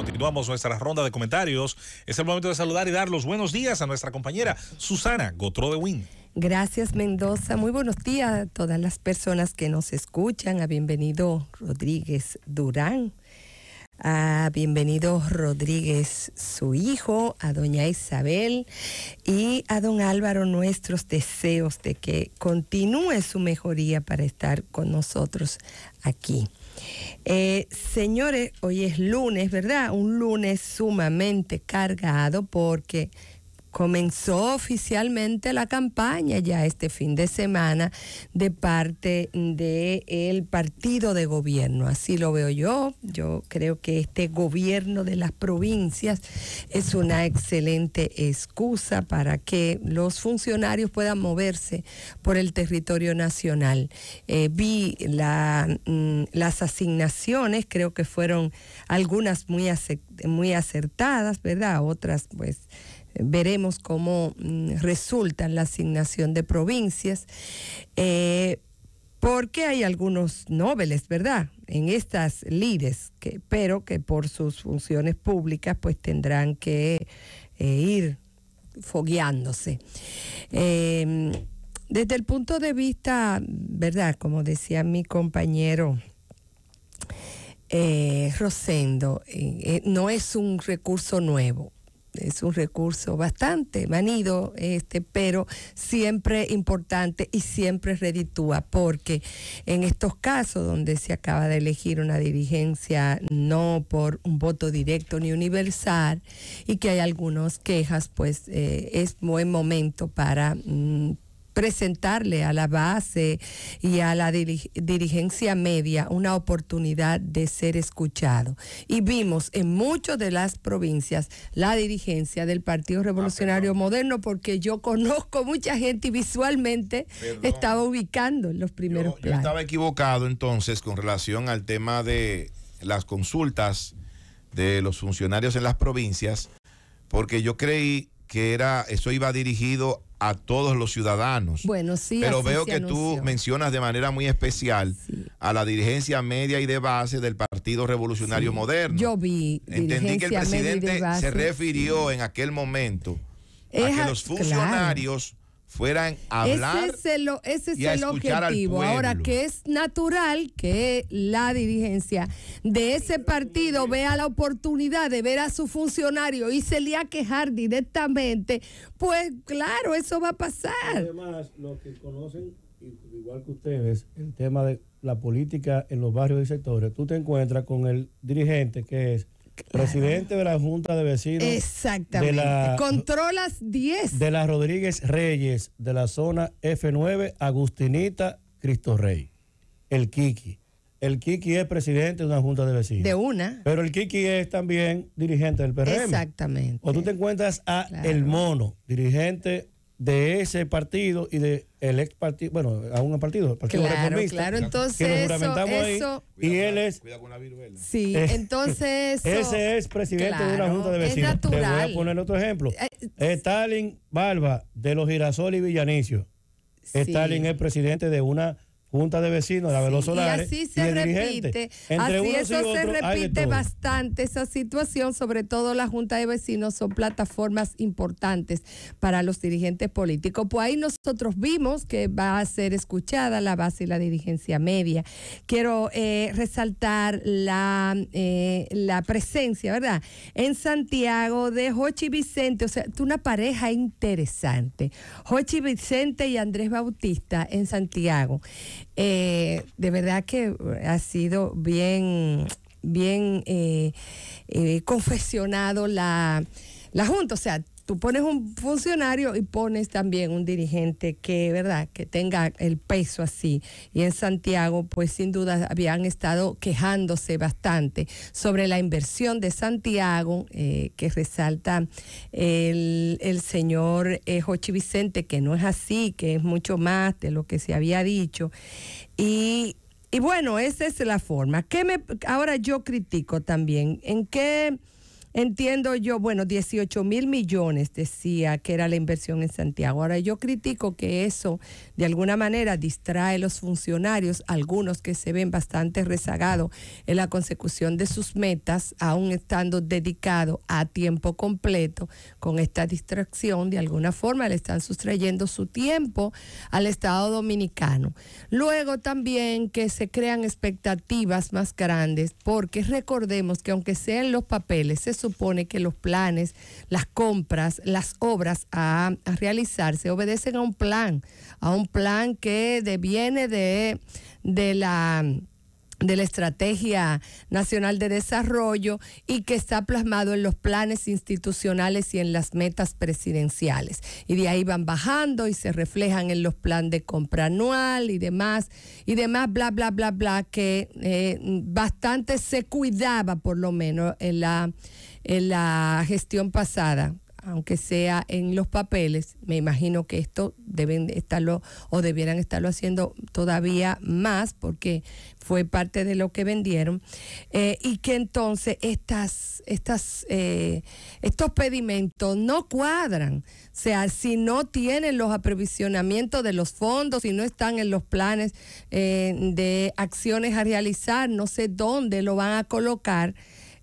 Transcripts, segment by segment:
Continuamos nuestra ronda de comentarios. Es el momento de saludar y dar los buenos días a nuestra compañera Susana Gotro de Win. Gracias Mendoza, muy buenos días a todas las personas que nos escuchan, a bienvenido Rodríguez Durán, a bienvenido Rodríguez su hijo, a doña Isabel y a don Álvaro nuestros deseos de que continúe su mejoría para estar con nosotros aquí. Eh, señores, hoy es lunes, ¿verdad? Un lunes sumamente cargado porque comenzó oficialmente la campaña ya este fin de semana de parte de el partido de gobierno. Así lo veo yo. Yo creo que este gobierno de las provincias es una excelente excusa para que los funcionarios puedan moverse por el territorio nacional. Eh, vi la, mm, las asignaciones, creo que fueron algunas muy, muy acertadas, ¿verdad? Otras pues veremos cómo mm, resulta la asignación de provincias, eh, porque hay algunos nobles, ¿verdad? En estas lides, pero que por sus funciones públicas pues tendrán que eh, ir fogueándose. Em, desde el punto de vista, ¿verdad? Como decía mi compañero, eh, Rosendo, no es un recurso nuevo es un recurso bastante manido, este, pero siempre importante y siempre reditúa, porque en estos casos donde se acaba de elegir una dirigencia no por un voto directo ni universal y que hay algunas quejas, pues eh, es buen momento para... Mm, presentarle a la base y a la dirigencia media una oportunidad de ser escuchado. Y vimos en muchas de las provincias la dirigencia del Partido ah, Revolucionario Moderno, porque yo conozco mucha gente y visualmente estaba ubicando en los primeros yo, yo estaba equivocado entonces con relación al tema de las consultas de los funcionarios en las provincias, porque yo creí que era, eso iba dirigido a todos los ciudadanos. Bueno, sí. Pero veo que tú mencionas de manera muy especial a la dirigencia media y de base del Partido Revolucionario Moderno. Yo vi. Entendí que el presidente se refirió en aquel momento a que los funcionarios fueran a hablar. Ese es el, objetivo. Ahora que es natural que la dirigencia de ese partido vea la oportunidad de ver a su funcionario y se le a quejar directamente, pues claro, eso va a pasar. Además, los que conocen, igual que ustedes, el tema de la política en los barrios y sectores, tú te encuentras con el dirigente que es Presidente de la Junta de Vecinos. Exactamente. Controlas 10. De la Rodríguez Reyes, de la zona F9, Agustinita Cristo Rey. El Kiki. El Kiki es presidente de una junta de vecinos. De una. Pero el Kiki es también dirigente del PRM. Exactamente. O tú te encuentras a El Mono, dirigente de ese partido y de el ex partido, bueno, a un partido, el partido claro, reformista. Claro, entonces y él es con la viruela. Sí, entonces ese es presidente de una junta de vecinos. Te voy a poner otro ejemplo. Eh, eh, Stalin Barba de los Girasol y Villanicio. Stalin es presidente de una junta de vecinos, la Veloz Y eh, así se repite, así eso se repite bastante esa situación, sobre todo la junta de vecinos son plataformas importantes para los dirigentes políticos. Pues ahí nosotros vimos que va a ser escuchada la base y la dirigencia media. Quiero eh, resaltar la, eh, la presencia, ¿verdad? En Santiago de Jochi Vicente, o sea, una pareja interesante. Jochi Vicente y Andrés Bautista en Santiago. Eh, de verdad que ha sido bien, bien eh, eh confesionado la, la Junta, o sea, tú pones un funcionario y pones también un dirigente que, ¿verdad?, que tenga el peso así. Y en Santiago, pues sin duda habían estado quejándose bastante sobre la inversión de Santiago, eh, que resalta el, señor eh, Vicente, que no es así, que es mucho más de lo que se había dicho. Y y bueno, esa es la forma. ¿Qué me, ahora yo critico también, ¿en qué Entiendo yo, bueno, 18 mil millones decía que era la inversión en Santiago. Ahora yo critico que eso de alguna manera distrae los funcionarios, algunos que se ven bastante rezagados en la consecución de sus metas, aún estando dedicado a tiempo completo. Con esta distracción, de alguna forma le están sustrayendo su tiempo al Estado dominicano. Luego también que se crean expectativas más grandes, porque recordemos que aunque sean los papeles, supone que los planes, las compras, las obras a, realizarse obedecen a un plan, a un plan que deviene de, de la de la Estrategia Nacional de Desarrollo y que está plasmado en los planes institucionales y en las metas presidenciales. Y de ahí van bajando y se reflejan en los planes de compra anual y demás, y demás, bla, bla, bla, bla, que eh, bastante se cuidaba por lo menos en la en la gestión pasada, aunque sea en los papeles, me imagino que esto deben estarlo o debieran estarlo haciendo todavía más porque fue parte de lo que vendieron eh, y que entonces estas, estas, eh, estos pedimentos no cuadran, o sea, si no tienen los aprovisionamientos de los fondos, si no están en los planes eh, de acciones a realizar, no sé dónde lo van a colocar.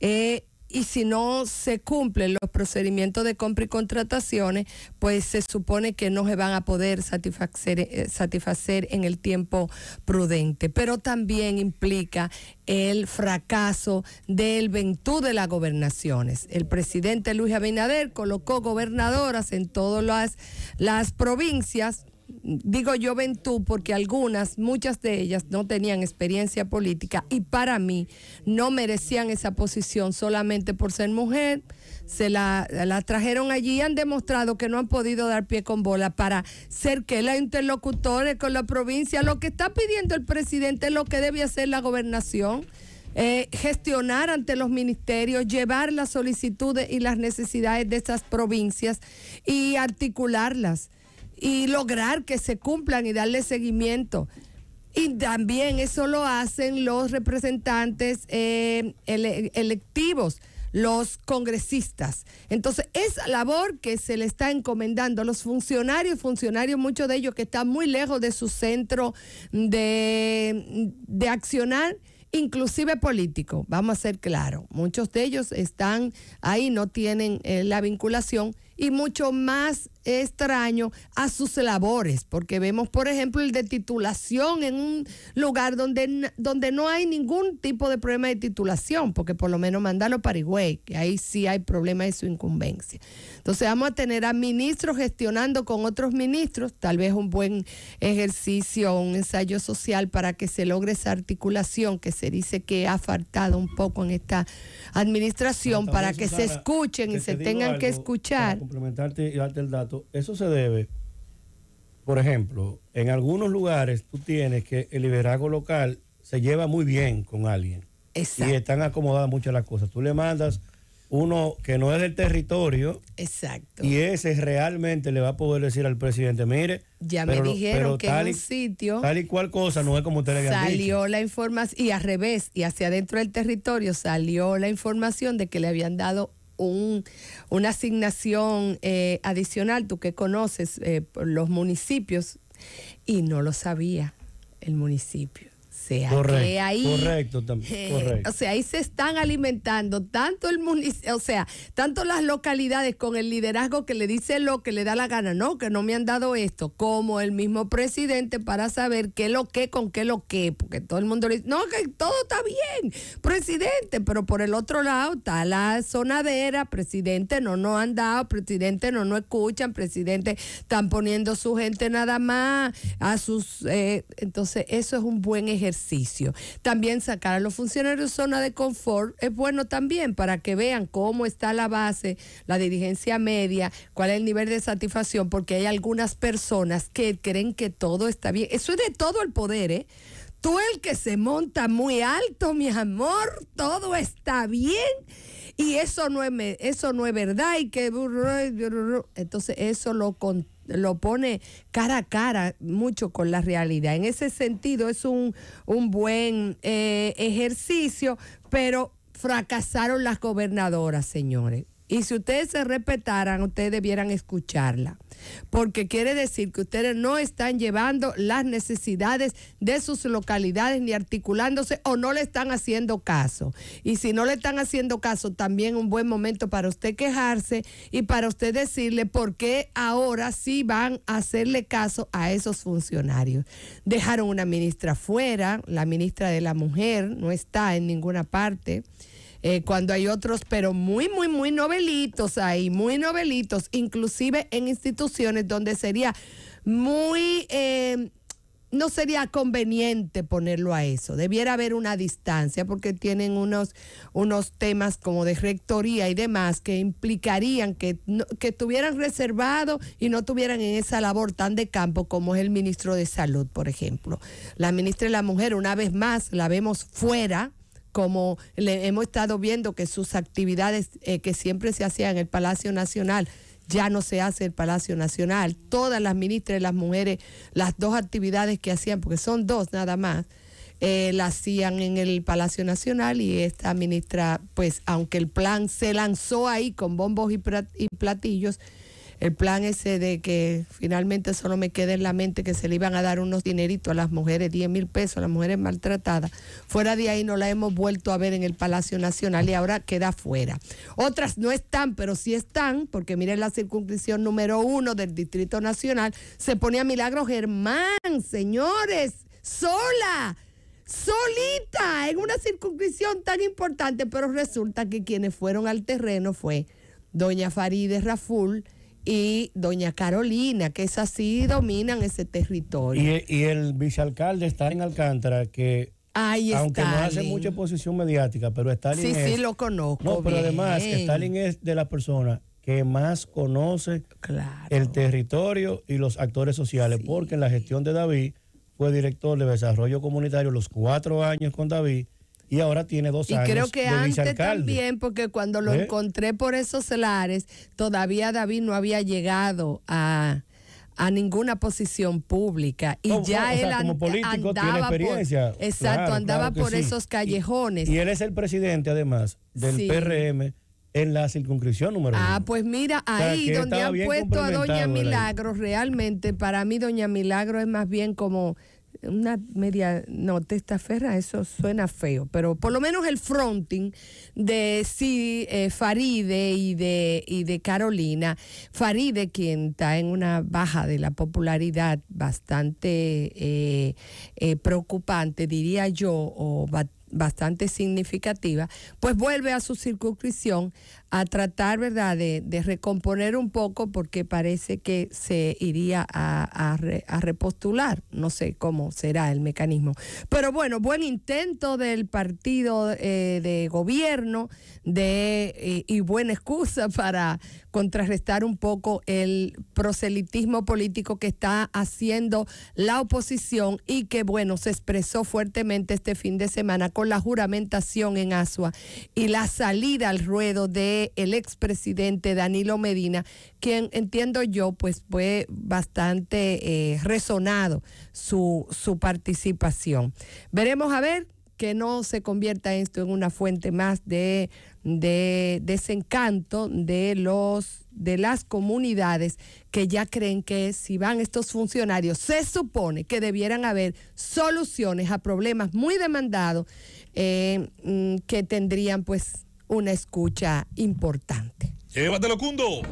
Eh, y si no se cumplen los procedimientos de compra y contrataciones, pues se supone que no se van a poder satisfacer, eh, satisfacer en el tiempo prudente. Pero también implica el fracaso del Ventú de las gobernaciones. El presidente Luis Abinader colocó gobernadoras en todas las, las provincias digo yo tú porque algunas, muchas de ellas no tenían experiencia política y para mí no merecían esa posición solamente por ser mujer. Se la, trajeron allí y han demostrado que no han podido dar pie con bola para ser que la interlocutores con la provincia. Lo que está pidiendo el presidente es lo que debe hacer la gobernación. Eh, gestionar ante los ministerios, llevar las solicitudes y las necesidades de esas provincias y articularlas y lograr que se cumplan y darle seguimiento. Y también eso lo hacen los representantes eh, electivos, los congresistas. Entonces, esa labor que se le está encomendando a los funcionarios, funcionarios, muchos de ellos que están muy lejos de su centro de, accionar inclusive político, vamos a ser claros, muchos de ellos están ahí, no tienen eh, la vinculación y mucho más extraño a sus labores, porque vemos, por ejemplo, el de titulación en un lugar donde, donde no hay ningún tipo de problema de titulación, porque por lo menos mandalo para Higüey, que ahí sí hay problema de su incumbencia. Entonces vamos a tener a ministros gestionando con otros ministros, tal vez un buen ejercicio, un ensayo social para que se logre esa articulación que se dice que ha faltado un poco en esta administración, para que se escuchen y se tengan que escuchar complementarte y darte el dato, eso se debe, por ejemplo, en algunos lugares tú tienes que el liderazgo local se lleva muy bien con alguien. Exacto. Y están acomodadas muchas las cosas. Tú le mandas uno que no es del territorio. Exacto. Y ese realmente le va a poder decir al presidente, mire, ya me dijeron que en un sitio tal y cual cosa no es como usted Salió dicho. la información y al revés y hacia adentro del territorio salió la información de que le habían dado un, una asignación eh, adicional, tú que conoces eh, los municipios, y no lo sabía el municipio correcto, correcto, también, eh, o sea, ahí se están alimentando tanto el municipio, o sea, tanto las localidades con el liderazgo que le dice lo que le da la gana, no, que no me han dado esto, como el mismo presidente para saber qué lo que con qué lo que, porque todo el mundo le dice, no, que todo está bien, presidente, pero por el otro lado está la sonadera, presidente, no no han dado, presidente, no no escuchan, presidente, están poniendo su gente nada más a sus, eh, entonces eso es un buen ejercicio ejercicio. También sacar a los funcionarios de zona de confort es bueno también para que vean cómo está la base, la dirigencia media, cuál es el nivel de satisfacción, porque hay algunas personas que creen que todo está bien. Eso es de todo el poder, ¿eh? Tú el que se monta muy alto, mi amor, todo está bien y eso no es, eso no es verdad y que... Entonces eso lo conté lo pone cara a cara mucho con la realidad. En ese sentido es un, un buen eh, ejercicio, pero fracasaron las gobernadoras, señores. Y si ustedes se respetaran, ustedes debieran escucharla. Porque quiere decir que ustedes no están llevando las necesidades de sus localidades ni articulándose o no le están haciendo caso. Y si no le están haciendo caso, también un buen momento para usted quejarse y para usted decirle por qué ahora sí van a hacerle caso a esos funcionarios. Dejaron una ministra fuera, la ministra de la Mujer no está en ninguna parte. Eh, cuando hay otros, pero muy, muy, muy novelitos ahí, muy novelitos, inclusive en instituciones donde sería muy... Eh, no sería conveniente ponerlo a eso. Debiera haber una distancia porque tienen unos, unos temas como de rectoría y demás que implicarían que, que estuvieran reservados y no tuvieran en esa labor tan de campo como es el ministro de Salud, por ejemplo. La ministra de la Mujer, una vez más, la vemos fuera como le hemos estado viendo que sus actividades eh, que siempre se hacían en el Palacio Nacional, ya no se hace en el Palacio Nacional. Todas las ministras y las mujeres, las dos actividades que hacían, porque son dos nada más, eh, las hacían en el Palacio Nacional y esta ministra, pues aunque el plan se lanzó ahí con bombos y platillos, el plan ese de que finalmente solo me quede en la mente que se le iban a dar unos dineritos a las mujeres, 10 mil pesos, a las mujeres maltratadas. Fuera de ahí no la hemos vuelto a ver en el Palacio Nacional y ahora queda fuera. Otras no están, pero sí están, porque miren la circunscripción número uno del Distrito Nacional, se pone a Milagro Germán, señores, sola solita en una circunscripción tan importante, pero resulta que quienes fueron al terreno fue doña Farideh Raful, y doña Carolina, que es así, dominan ese territorio. Y, el vicealcalde está en Alcántara, que aunque no hace mucha exposición mediática, pero Stalin sí, es... Sí, sí, lo conozco. No, pero además Stalin es de las personas que más conoce el territorio y los actores sociales, porque en la gestión de David fue director de desarrollo comunitario los cuatro años con David y ahora tiene dos años. Y creo que antes también, porque cuando lo ¿Eh? encontré por esos celares, todavía David no había llegado a ninguna posición pública y oh, ya oh, él político, andaba experiencia. Por, exacto, andaba por esos callejones. Y, él es el presidente además del PRM en la circunscripción número uno. Ah, pues mira, ahí donde han puesto a Doña Milagro, realmente para mí Doña Milagro es más bien como una media, no, testaferra, eso suena feo, pero por lo menos el fronting de sí, eh, Faride y de, de Carolina. Faride, quien está en una baja de la popularidad bastante eh, eh, preocupante, diría yo, o bastante significativa, pues vuelve a su circunscripción a tratar, ¿verdad?, de, recomponer un poco porque parece que se iría a, repostular. No sé cómo será el mecanismo. Pero bueno, buen intento del partido eh, de gobierno de, eh, y buena excusa para contrarrestar un poco el proselitismo político que está haciendo la oposición y que, bueno, se expresó fuertemente este fin de semana con la juramentación en Asua y la salida al ruedo de el expresidente Danilo Medina, quien entiendo yo pues fue bastante eh, resonado su, participación. Veremos a ver que no se convierta esto en una fuente más de, desencanto de los de las comunidades que ya creen que si van estos funcionarios se supone que debieran haber soluciones a problemas muy demandados eh, mm, que tendrían pues una escucha importante. Llévatelo, Cundo.